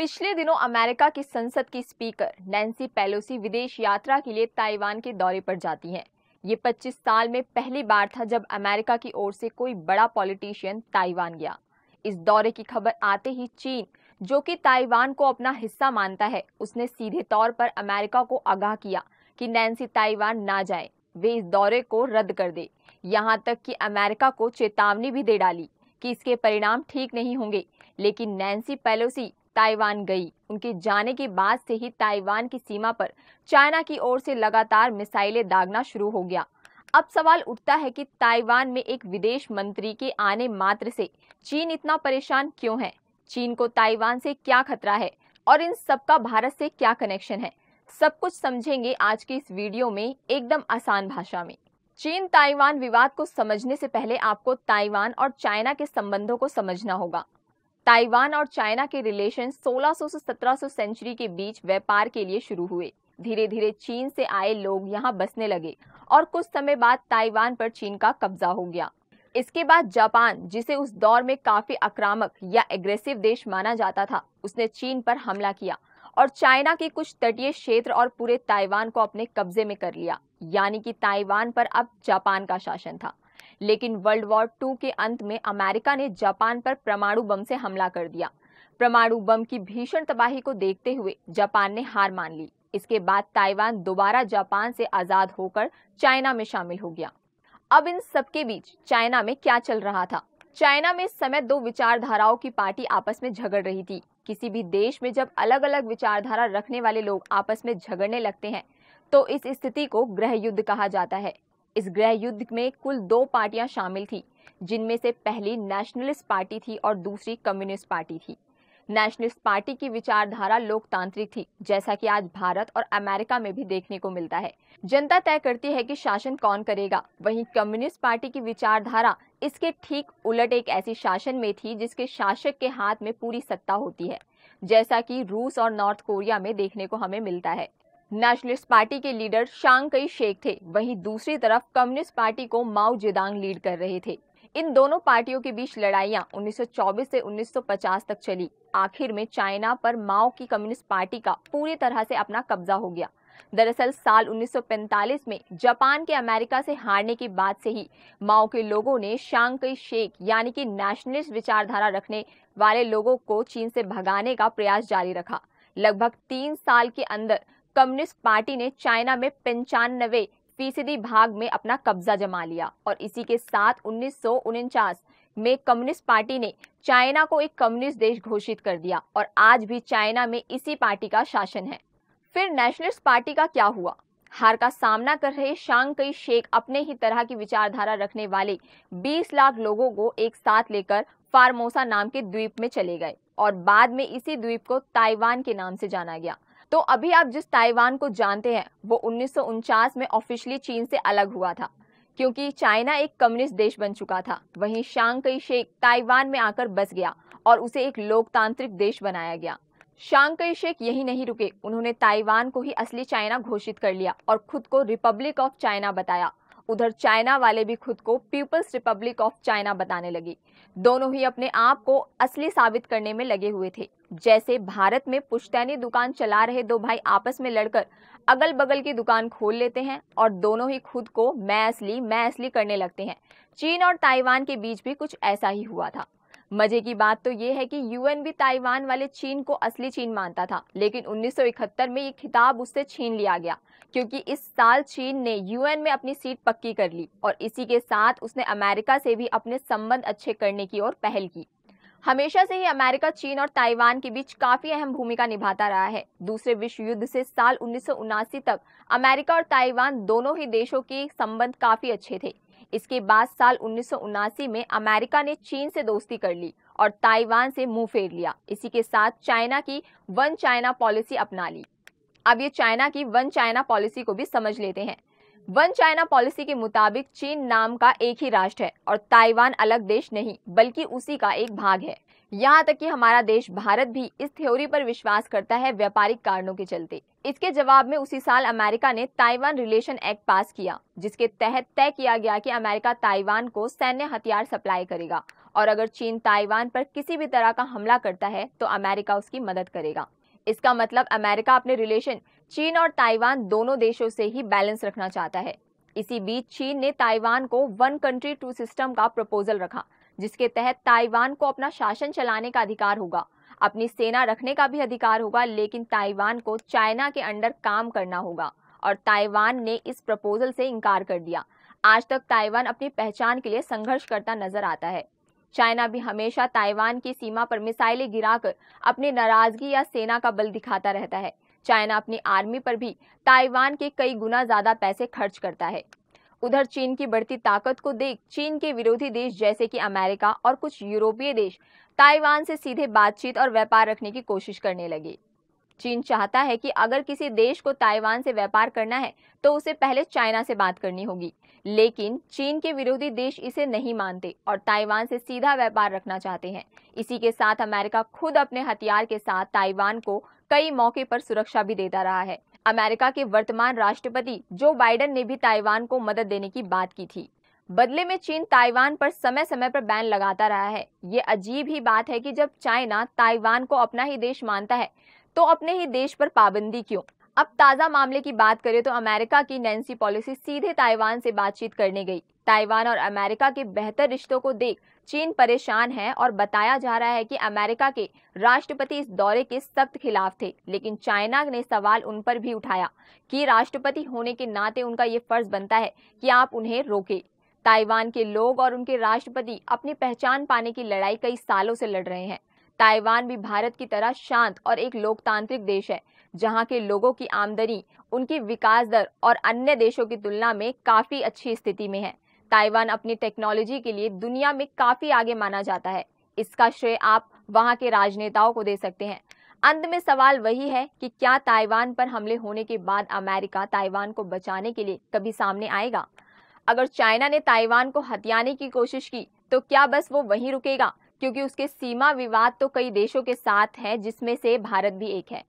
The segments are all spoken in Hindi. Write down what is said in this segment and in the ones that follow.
पिछले दिनों अमेरिका की संसद की स्पीकर नैन्सी पेलोसी विदेश यात्रा के लिए ताइवान के दौरे पर जाती हैं ये 25 साल में पहली बार था जब अमेरिका की ओर से कोई बड़ा पॉलिटिशियन ताइवान गया इस दौरे की खबर आते ही चीन जो कि ताइवान को अपना हिस्सा मानता है उसने सीधे तौर पर अमेरिका को आगाह किया कि नैन्सी ताइवान ना जाए वे इस दौरे को रद्द कर दे यहाँ तक कि अमेरिका को चेतावनी भी दे डाली कि इसके परिणाम ठीक नहीं होंगे लेकिन नैन्सी पेलोसी ताइवान गई उनके जाने के बाद से ही ताइवान की सीमा पर चाइना की ओर से लगातार मिसाइलें दागना शुरू हो गया अब सवाल उठता है कि ताइवान में एक विदेश मंत्री के आने मात्र से चीन इतना परेशान क्यों है चीन को ताइवान से क्या खतरा है और इन सबका भारत से क्या कनेक्शन है सब कुछ समझेंगे आज के इस वीडियो में एकदम आसान भाषा में चीन ताइवान विवाद को समझने से पहले आपको ताइवान और चाइना के संबंधों को समझना होगा ताइवान और चाइना के रिलेशन 1600 से 1700 सेंचुरी के बीच व्यापार के लिए शुरू हुए धीरे धीरे चीन से आए लोग यहाँ बसने लगे और कुछ समय बाद ताइवान पर चीन का कब्जा हो गया इसके बाद जापान जिसे उस दौर में काफी आक्रामक या एग्रेसिव देश माना जाता था उसने चीन पर हमला किया और चाइना के कुछ तटीय क्षेत्र और पूरे ताइवान को अपने कब्जे में कर लिया यानी कि ताइवान पर अब जापान का शासन था लेकिन वर्ल्ड वॉर टू के अंत में अमेरिका ने जापान पर परमाणु बम से हमला कर दिया परमाणु बम की भीषण तबाही को देखते हुए जापान ने हार मान ली इसके बाद ताइवान दोबारा जापान से आजाद होकर चाइना में शामिल हो गया अब इन सबके बीच चाइना में क्या चल रहा था चाइना में इस समय दो विचारधाराओं की पार्टी आपस में झगड़ रही थी किसी भी देश में जब अलग अलग विचारधारा रखने वाले लोग आपस में झगड़ने लगते हैं तो इस स्थिति को ग्रह युद्ध कहा जाता है इस गृह युद्ध में कुल दो पार्टियां शामिल थी जिनमें से पहली नेशनलिस्ट पार्टी थी और दूसरी कम्युनिस्ट पार्टी थी नेशनलिस्ट पार्टी की विचारधारा लोकतांत्रिक थी जैसा कि आज भारत और अमेरिका में भी देखने को मिलता है जनता तय करती है कि शासन कौन करेगा वहीं कम्युनिस्ट पार्टी की विचारधारा इसके ठीक उलट एक ऐसी शासन में थी जिसके शासक के हाथ में पूरी सत्ता होती है जैसा कि रूस और नॉर्थ कोरिया में देखने को हमें मिलता है नेशनलिस्ट पार्टी के लीडर कई शेख थे वहीं दूसरी तरफ कम्युनिस्ट पार्टी को माओ जेदांग लीड कर रहे थे इन दोनों पार्टियों के बीच लड़ाइयाँ 1924 से 1950 तक चली आखिर में चाइना पर माओ की कम्युनिस्ट पार्टी का पूरी तरह से अपना कब्जा हो गया दरअसल साल 1945 में जापान के अमेरिका से हारने के बाद से ही माओ के लोगों ने कई शेख यानी कि नेशनलिस्ट विचारधारा रखने वाले लोगों को चीन से भगाने का प्रयास जारी रखा लगभग तीन साल के अंदर कम्युनिस्ट पार्टी ने चाइना में पंचानवे फीसदी भाग में अपना कब्जा जमा लिया और इसी के साथ उन्नीस में कम्युनिस्ट पार्टी ने चाइना को एक कम्युनिस्ट देश घोषित कर दिया और आज भी चाइना में इसी पार्टी का शासन है फिर नेशनलिस्ट पार्टी का क्या हुआ हार का सामना कर रहे शांग कई शेख अपने ही तरह की विचारधारा रखने वाले 20 लाख लोगों को एक साथ लेकर फार्मोसा नाम के द्वीप में चले गए और बाद में इसी द्वीप को ताइवान के नाम से जाना गया तो अभी आप जिस ताइवान को जानते हैं वो उन्नीस में ऑफिशियली चीन से अलग हुआ था क्योंकि चाइना एक कम्युनिस्ट देश बन चुका था वहीं शांग कई शेख ताइवान में आकर बस गया और उसे एक लोकतांत्रिक देश बनाया गया शांग कई शेख यही नहीं रुके उन्होंने ताइवान को ही असली चाइना घोषित कर लिया और खुद को रिपब्लिक ऑफ चाइना बताया उधर चाइना वाले भी खुद को पीपल्स रिपब्लिक ऑफ चाइना बताने लगे दोनों ही अपने आप को असली साबित करने में लगे हुए थे जैसे भारत में पुश्तैनी दुकान चला रहे दो भाई आपस में लड़कर अगल बगल की दुकान खोल लेते हैं और दोनों ही खुद को मैं असली मैं असली करने लगते हैं चीन और ताइवान के बीच भी कुछ ऐसा ही हुआ था मजे की बात तो ये है कि यूएन भी ताइवान वाले चीन को असली चीन मानता था लेकिन 1971 में ये खिताब उससे छीन लिया गया क्योंकि इस साल चीन ने यूएन में अपनी सीट पक्की कर ली और इसी के साथ उसने अमेरिका से भी अपने संबंध अच्छे करने की ओर पहल की हमेशा से ही अमेरिका चीन और ताइवान के बीच काफी अहम भूमिका निभाता रहा है दूसरे विश्व युद्ध से साल उन्नीस तक अमेरिका और ताइवान दोनों ही देशों के संबंध काफी अच्छे थे इसके बाद साल उन्नीस में अमेरिका ने चीन से दोस्ती कर ली और ताइवान से मुंह फेर लिया इसी के साथ चाइना की वन चाइना पॉलिसी अपना ली अब ये चाइना की वन चाइना पॉलिसी को भी समझ लेते हैं वन चाइना पॉलिसी के मुताबिक चीन नाम का एक ही राष्ट्र है और ताइवान अलग देश नहीं बल्कि उसी का एक भाग है यहाँ तक कि हमारा देश भारत भी इस थ्योरी पर विश्वास करता है व्यापारिक कारणों के चलते इसके जवाब में उसी साल अमेरिका ने ताइवान रिलेशन एक्ट पास किया जिसके तहत तय किया गया कि अमेरिका ताइवान को सैन्य हथियार सप्लाई करेगा और अगर चीन ताइवान पर किसी भी तरह का हमला करता है तो अमेरिका उसकी मदद करेगा इसका मतलब अमेरिका अपने रिलेशन चीन और ताइवान दोनों देशों से ही बैलेंस रखना चाहता है इसी बीच चीन ने ताइवान को वन कंट्री टू सिस्टम का प्रपोजल रखा जिसके तहत ताइवान को अपना शासन चलाने का अधिकार होगा अपनी सेना रखने का भी अधिकार होगा लेकिन ताइवान को चाइना के अंडर काम करना होगा और ताइवान ने इस प्रपोजल से इनकार कर दिया आज तक ताइवान अपनी पहचान के लिए संघर्ष करता नजर आता है चाइना भी हमेशा ताइवान की सीमा पर मिसाइलें गिराकर अपनी नाराजगी या सेना का बल दिखाता रहता है चाइना अपनी आर्मी पर भी ताइवान के कई गुना ज्यादा पैसे खर्च करता है उधर चीन की बढ़ती ताकत को देख चीन के विरोधी देश जैसे कि अमेरिका और कुछ यूरोपीय देश ताइवान से सीधे बातचीत और व्यापार रखने की कोशिश करने लगे चीन चाहता है कि अगर किसी देश को ताइवान से व्यापार करना है तो उसे पहले चाइना से बात करनी होगी लेकिन चीन के विरोधी देश इसे नहीं मानते और ताइवान से सीधा व्यापार रखना चाहते हैं इसी के साथ अमेरिका खुद अपने हथियार के साथ ताइवान को कई मौके पर सुरक्षा भी देता रहा है अमेरिका के वर्तमान राष्ट्रपति जो बाइडेन ने भी ताइवान को मदद देने की बात की थी बदले में चीन ताइवान पर समय समय पर बैन लगाता रहा है ये अजीब ही बात है कि जब चाइना ताइवान को अपना ही देश मानता है तो अपने ही देश पर पाबंदी क्यों अब ताज़ा मामले की बात करें तो अमेरिका की नैन्सी पॉलिसी सीधे ताइवान से बातचीत करने गई ताइवान और अमेरिका के बेहतर रिश्तों को देख चीन परेशान है और बताया जा रहा है कि अमेरिका के राष्ट्रपति इस दौरे के सख्त खिलाफ थे लेकिन चाइना ने सवाल उन पर भी उठाया कि राष्ट्रपति होने के नाते उनका ये फर्ज बनता है कि आप उन्हें रोके ताइवान के लोग और उनके राष्ट्रपति अपनी पहचान पाने की लड़ाई कई सालों से लड़ रहे हैं ताइवान भी भारत की तरह शांत और एक लोकतांत्रिक देश है जहाँ के लोगों की आमदनी उनकी विकास दर और अन्य देशों की तुलना में काफी अच्छी स्थिति में है ताइवान अपनी टेक्नोलॉजी के लिए दुनिया में काफी आगे माना जाता है इसका श्रेय आप वहां के राजनेताओं को दे सकते हैं अंत में सवाल वही है कि क्या ताइवान पर हमले होने के बाद अमेरिका ताइवान को बचाने के लिए कभी सामने आएगा अगर चाइना ने ताइवान को हथियाने की कोशिश की तो क्या बस वो वहीं रुकेगा क्योंकि उसके सीमा विवाद तो कई देशों के साथ है जिसमें से भारत भी एक है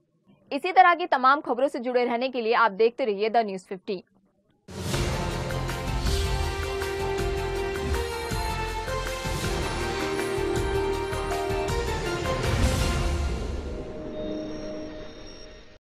इसी तरह की तमाम खबरों से जुड़े रहने के लिए आप देखते रहिए द न्यूज़ फिफ्टीन